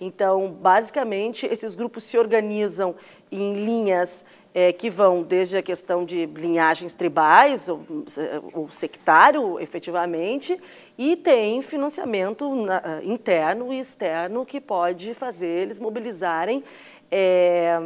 Então, basicamente, esses grupos se organizam em linhas é, que vão desde a questão de linhagens tribais, ou, ou sectário, efetivamente, e tem financiamento na, interno e externo que pode fazer eles mobilizarem é,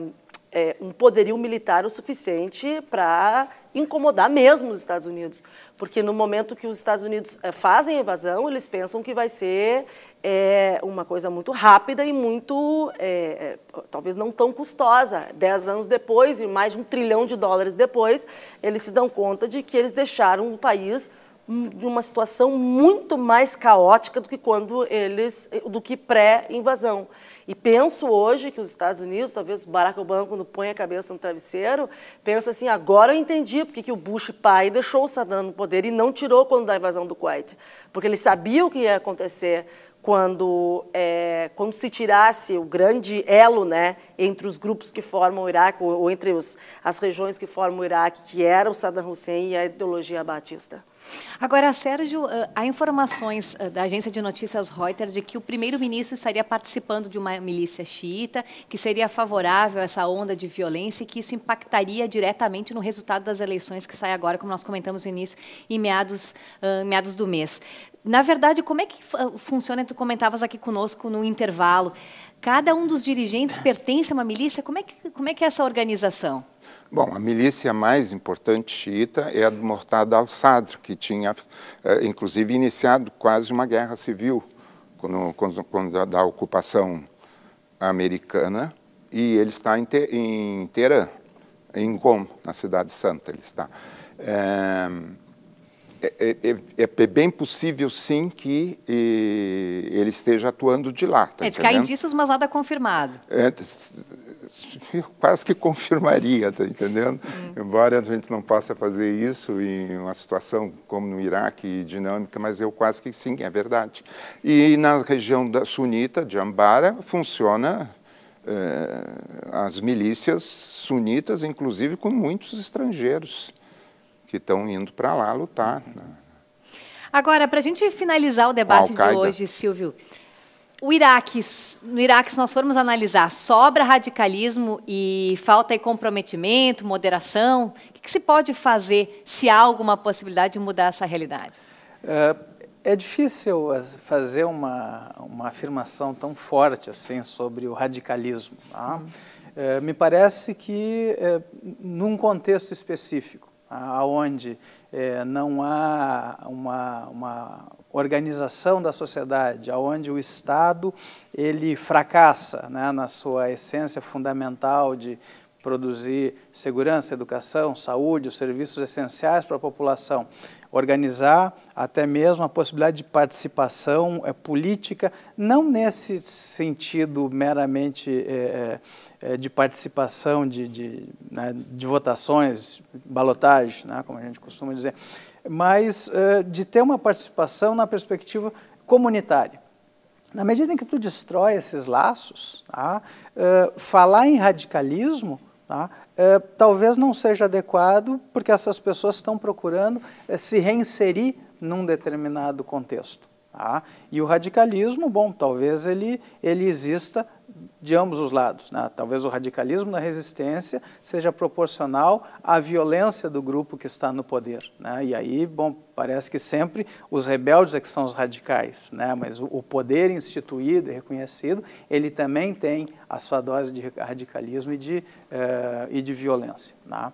é, um poderio militar o suficiente para incomodar mesmo os Estados Unidos. Porque no momento que os Estados Unidos é, fazem a invasão, eles pensam que vai ser é uma coisa muito rápida e muito, é, é, talvez não tão custosa. Dez anos depois e mais de um trilhão de dólares depois, eles se dão conta de que eles deixaram o país hum, de uma situação muito mais caótica do que quando eles do que pré-invasão. E penso hoje que os Estados Unidos, talvez Barack Obama quando põe a cabeça no travesseiro, pensa assim, agora eu entendi porque que o Bush pai deixou o Saddam no poder e não tirou quando da invasão do Kuwait, porque ele sabia o que ia acontecer quando, é, quando se tirasse o grande elo né, entre os grupos que formam o Iraque, ou, ou entre os, as regiões que formam o Iraque, que era o Saddam Hussein e a ideologia batista. Agora, Sérgio, ah, há informações ah, da agência de notícias Reuters de que o primeiro-ministro estaria participando de uma milícia xiita, que seria favorável a essa onda de violência e que isso impactaria diretamente no resultado das eleições que sai agora, como nós comentamos no início, em meados, ah, meados do mês. Na verdade, como é que funciona? Tu comentavas aqui conosco no intervalo. Cada um dos dirigentes pertence a uma milícia. Como é que, como é, que é essa organização? Bom, a milícia mais importante xiita é a do Mortada al-Sadr, que tinha, eh, inclusive, iniciado quase uma guerra civil quando, quando, quando da ocupação americana, e ele está em, Te, em Teherã, em Qom, na cidade santa, ele está. É, é, é, é, bem possível, sim, que ele esteja atuando de lá. Tá é, de indícios, mas nada confirmado. É, quase que confirmaria, tá entendendo? Hum. Embora a gente não possa fazer isso em uma situação como no Iraque, dinâmica, mas eu quase que sim, é verdade. E na região da sunita, de Ambara, funciona eh, as milícias sunitas, inclusive com muitos estrangeiros que estão indo para lá lutar. Né? Agora, para a gente finalizar o debate de hoje, Silvio, o Iraque, no Iraque, se nós formos analisar, sobra radicalismo e falta de comprometimento, moderação? O que, que, se pode fazer se há alguma possibilidade de mudar essa realidade? É, é difícil fazer uma, uma afirmação tão forte assim sobre o radicalismo. Tá? Uhum. É, me parece que, é, num contexto específico, aonde é, não há uma, uma organização da sociedade, aonde o Estado ele fracassa né, na sua essência fundamental de produzir segurança, educação, saúde, os serviços essenciais para a população, organizar até mesmo a possibilidade de participação é, política, não nesse sentido meramente é, é, é de participação de, de, né, de votações, balotagem, né, como a gente costuma dizer, mas é, de ter uma participação na perspectiva comunitária. Na medida em que tu destrói esses laços, tá, é, falar em radicalismo Tá? É, talvez não seja adequado, porque essas pessoas estão procurando é, se reinserir num determinado contexto. Tá? E o radicalismo, bom, talvez ele, ele exista de ambos os lados. Né? Talvez o radicalismo da resistência seja proporcional à violência do grupo que está no poder. Né? E aí, bom, parece que sempre os rebeldes é que são os radicais, né? mas o, o poder instituído e reconhecido, ele também tem a sua dose de radicalismo e de, eh, e de violência. Né?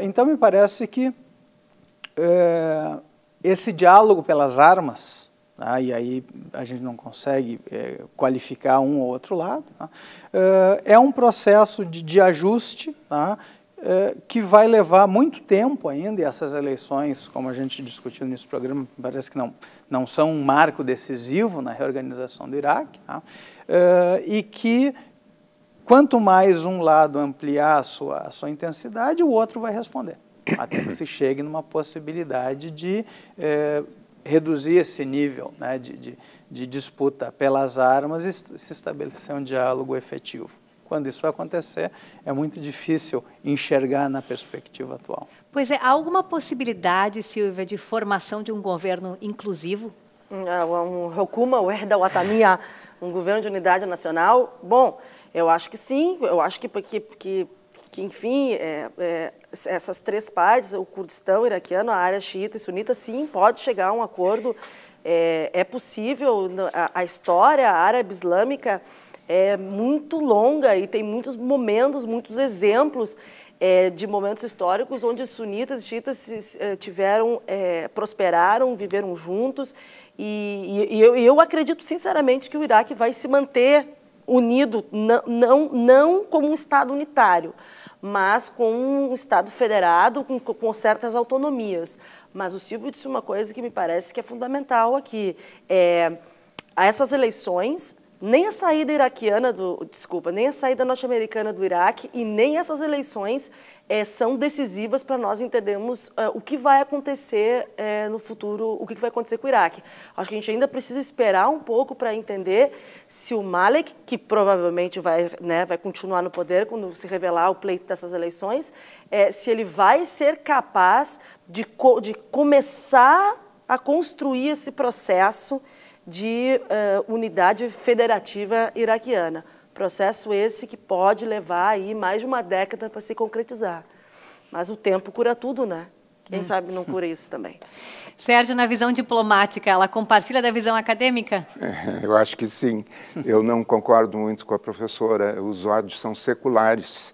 Então, me parece que eh, esse diálogo pelas armas né? E aí a gente não consegue é, qualificar um ou outro lado. Né? É, é um processo de, de ajuste né? É, que vai levar muito tempo ainda, e essas eleições, como a gente discutiu nesse programa, parece que não, não são um marco decisivo na reorganização do Iraque, é, e que quanto mais um lado ampliar a sua, a sua intensidade, o outro vai responder, até que se chegue numa possibilidade de é, reduzir esse nível né, de, de, de, disputa pelas armas e se estabelecer um diálogo efetivo. Quando isso acontecer, é muito difícil enxergar na perspectiva atual. Pois é, há alguma possibilidade, Silvia, de formação de um governo inclusivo? Hum, é, um Rokuma, o Herda Watania, um governo de unidade nacional? Bom, eu acho que sim, eu acho que, que, que que enfim, é, é, essas três partes, o Kurdistão iraquiano, a área xiita e sunita, sim, pode chegar a um acordo, é, é possível, a, a história árabe-islâmica é muito longa e tem muitos momentos, muitos exemplos é, de momentos históricos onde sunitas e xiitas é, tiveram, é, prosperaram, viveram juntos. E, e, e, eu, e, eu, acredito sinceramente que o Iraque vai se manter unido, não, não, não como um Estado unitário, mas com um Estado federado, com, com certas autonomias. Mas o Silvio disse uma coisa que me parece que é fundamental aqui. É, a essas eleições, nem a saída iraquiana do, desculpa, nem a saída norte-americana do Iraque e nem essas eleições é, são decisivas para nós entendermos é, o que vai acontecer é, no futuro, o que vai acontecer com o Iraque. Acho que a gente ainda precisa esperar um pouco para entender se o Malek, que provavelmente vai, né, vai continuar no poder quando se revelar o pleito dessas eleições, se ele vai ser capaz de, co de começar a construir esse processo de uh, unidade federativa iraquiana. Processo esse que pode levar aí mais de uma década para se concretizar. Mas o tempo cura tudo, né? Quem hum. sabe não cura isso também. Sérgio, na visão diplomática, ela compartilha da visão acadêmica? É, eu acho que sim. Eu não concordo muito com a professora. Os ódios são seculares.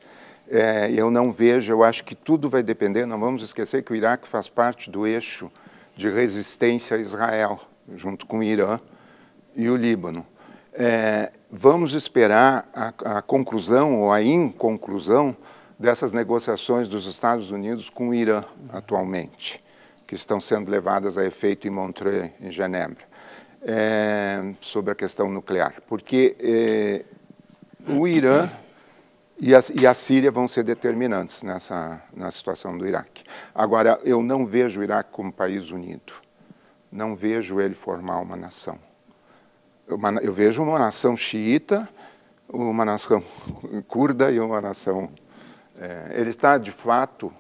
É, eu não vejo, eu acho que tudo vai depender. Não vamos esquecer que o Iraque faz parte do eixo de resistência a Israel junto com o Irã e o Líbano. É, vamos esperar a, a, conclusão ou a inconclusão dessas negociações dos Estados Unidos com o Irã atualmente, que estão sendo levadas a efeito em Montreux, em Genebra, é, sobre a questão nuclear. Porque é, o Irã e a, e a, Síria vão ser determinantes nessa na situação do Iraque. Agora, eu não vejo o Iraque como país unido não vejo ele formar uma nação. eu vejo uma nação xiita, uma nação curda e uma nação. É, ele está de fato,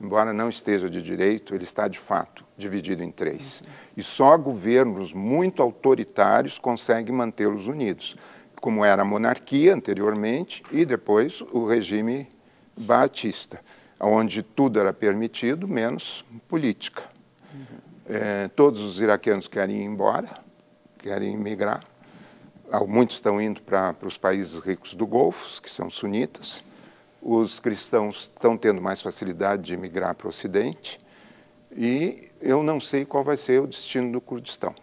embora não esteja de direito, ele está de fato dividido em três. Uhum. E só governos muito autoritários conseguem mantê-los unidos, como era a monarquia anteriormente e depois o regime batista, onde tudo era permitido menos política. É, todos os iraquianos querem ir embora, querem migrar. Muitos estão indo para os países ricos do Golfo, que são sunitas. Os cristãos estão tendo mais facilidade de migrar para o Ocidente. E eu não sei qual vai ser o destino do Kurdistão.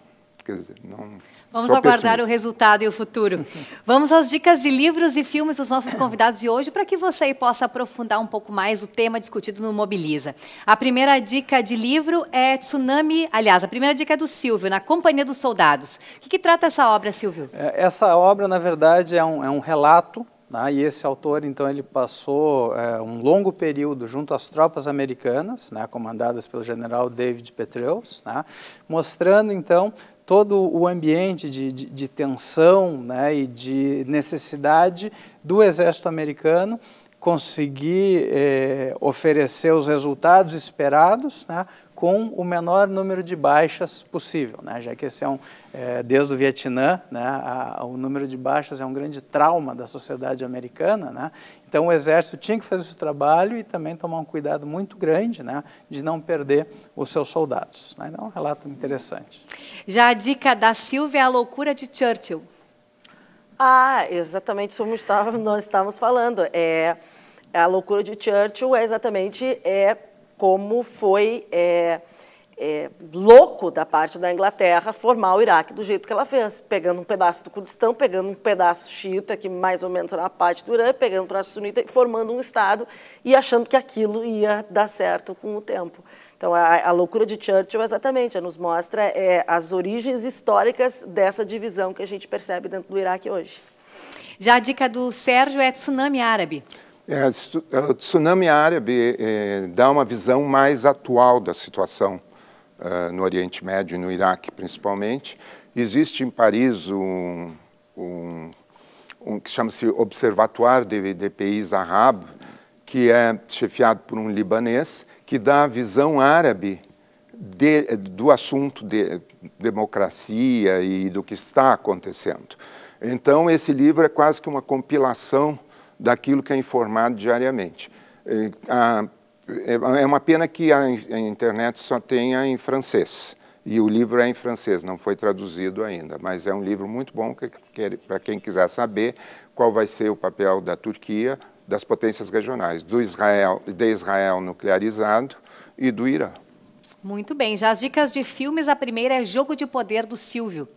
Quer dizer, não. Vamos aguardar o resultado e o futuro. Vamos às dicas de livros e filmes dos nossos convidados de hoje para que você possa aprofundar um pouco mais o tema discutido no Mobiliza. A primeira dica de livro é Tsunami, aliás, a primeira dica é do Silvio, na Companhia dos Soldados. O que, que trata essa obra, Silvio? É, essa obra, na verdade, é um, é um relato né? E esse autor, então, ele passou é, um longo período junto às tropas americanas, né, comandadas pelo general David Petraeus, né, mostrando, então, todo o ambiente de, de, de tensão né, e de necessidade do exército americano conseguir é, oferecer os resultados esperados, né, com o menor número de baixas possível, né? já que esse é um, é, desde o Vietnã, né, a, a, o número de baixas é um grande trauma da sociedade americana, né? então o exército tinha que fazer o trabalho e também tomar um cuidado muito grande né, de não perder os seus soldados. Né? Então, é um relato interessante. Já a dica da Silvia, é a loucura de Churchill. Ah, exatamente como nós estávamos falando. É, a loucura de Churchill é exatamente é, como foi é, é, louco da parte da Inglaterra formar o Iraque do jeito que ela fez, pegando um pedaço do Kurdistão, pegando um pedaço xiita, que mais ou menos era a parte do Irã, pegando um pedaço sunita, formando um Estado e achando que aquilo ia dar certo com o tempo. Então, a, a loucura de Churchill, exatamente, nos mostra é, as origens históricas dessa divisão que a gente percebe dentro do Iraque hoje. Já a dica do Sérgio é tsunami árabe. É, é, o tsunami árabe é, dá uma visão mais atual da situação uh, no Oriente Médio e no Iraque, principalmente. Existe em Paris um, um, um que chama-se Observatoire de, de Pays Arabes, que é chefiado por um libanês, que dá a visão árabe de, do assunto de democracia e do que está acontecendo. Então, esse livro é quase que uma compilação daquilo que é informado diariamente. É, é uma pena que a internet só tenha em francês. E o livro é em francês, não foi traduzido ainda, mas é um livro muito bom que, que, para quem quiser saber qual vai ser o papel da Turquia, das potências regionais, do Israel, de Israel nuclearizado e do Irã. Muito bem, já as dicas de filmes, a primeira é Jogo de Poder do Silvio.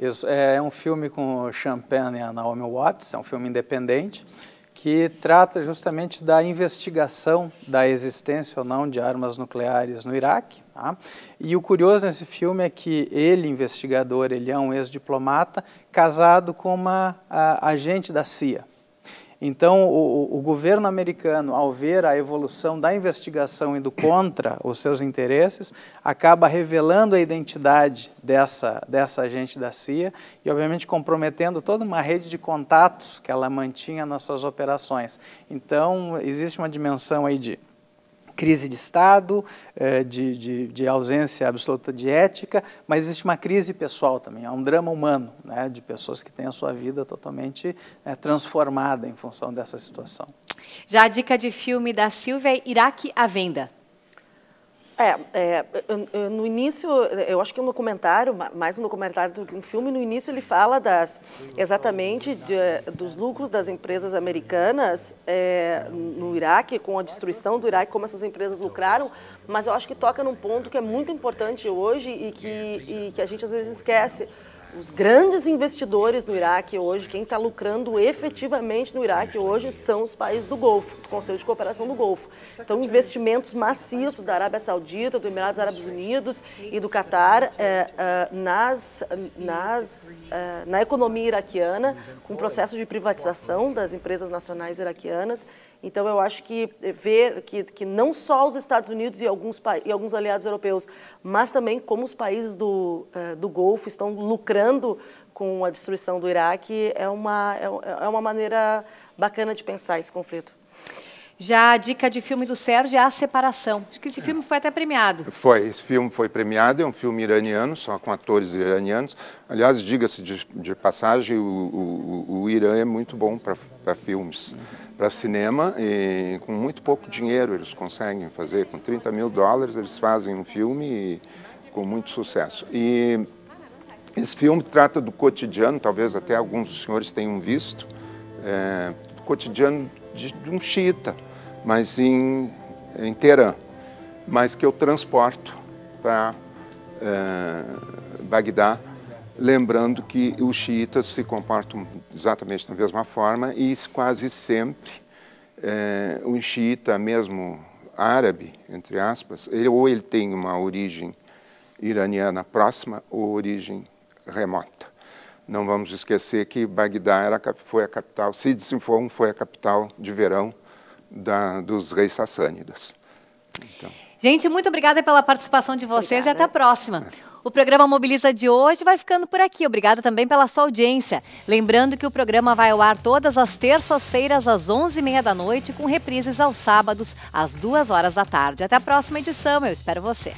Isso, é, é um filme com o Sean Penn e a Naomi Watts, é um filme independente, que trata justamente da investigação da existência ou não de armas nucleares no Iraque. Tá? E o curioso nesse filme é que ele, investigador, ele é um ex-diplomata, casado com uma a, agente da CIA. Então, o, o, governo americano, ao ver a evolução da investigação indo contra os seus interesses, acaba revelando a identidade dessa, dessa agente da CIA e, obviamente, comprometendo toda uma rede de contatos que ela mantinha nas suas operações. Então, existe uma dimensão aí de crise de Estado, eh, de, de, de, ausência absoluta de ética, mas existe uma crise pessoal também, é um drama humano, né, de pessoas que têm a sua vida totalmente né, transformada em função dessa situação. Já a dica de filme da Silvia é Iraque à Venda. É, é, no início, eu acho que um documentário, mais um documentário do que um filme, no início ele fala das, exatamente de, dos lucros das empresas americanas é, no Iraque, com a destruição do Iraque, como essas empresas lucraram, mas eu acho que toca num ponto que é muito importante hoje e que, e que a gente às vezes esquece. Os grandes investidores no Iraque hoje, quem está lucrando efetivamente no Iraque hoje, são os países do Golfo, do Conselho de Cooperação do Golfo. Então, investimentos maciços da Arábia Saudita, do Emirados Árabes Unidos e do Catar é, é, nas, nas, é, na economia iraquiana, com o processo de privatização das empresas nacionais iraquianas. Então, eu acho que ver que, que não só os Estados Unidos e alguns, e alguns aliados europeus, mas também como os países do, eh, do Golfo estão lucrando com a destruição do Iraque, é uma, é, é uma maneira bacana de pensar esse conflito. Já a dica de filme do Sérgio é A Separação. Acho que esse filme foi até premiado. Foi, esse filme foi premiado, é um filme iraniano, só com atores iranianos. Aliás, diga-se de, de, passagem, o, o, o, Irã é muito bom para filmes, para cinema, e com muito pouco dinheiro eles conseguem fazer. Com 30 mil dólares eles fazem um filme e, com muito sucesso. E esse filme trata do cotidiano, talvez até alguns dos senhores tenham visto, é, do cotidiano de, de um xiita mas em, em Teherã, mas que eu transporto para é, Bagdá, lembrando que os xiitas se comportam exatamente da mesma forma e quase sempre uh, um xiita mesmo árabe, entre aspas, ele, ou ele tem uma origem iraniana próxima ou origem remota. Não vamos esquecer que Bagdá era, foi a capital, se desenformou, foi a capital de verão da, dos reis sassânidas. Então. Gente, muito obrigada pela participação de vocês obrigada. e até a próxima. O programa Mobiliza de hoje vai ficando por aqui. Obrigada também pela sua audiência. Lembrando que o programa vai ao ar todas as terças-feiras às 11h30 da noite, com reprises aos sábados às 2 horas da tarde. Até a próxima edição. Eu espero você.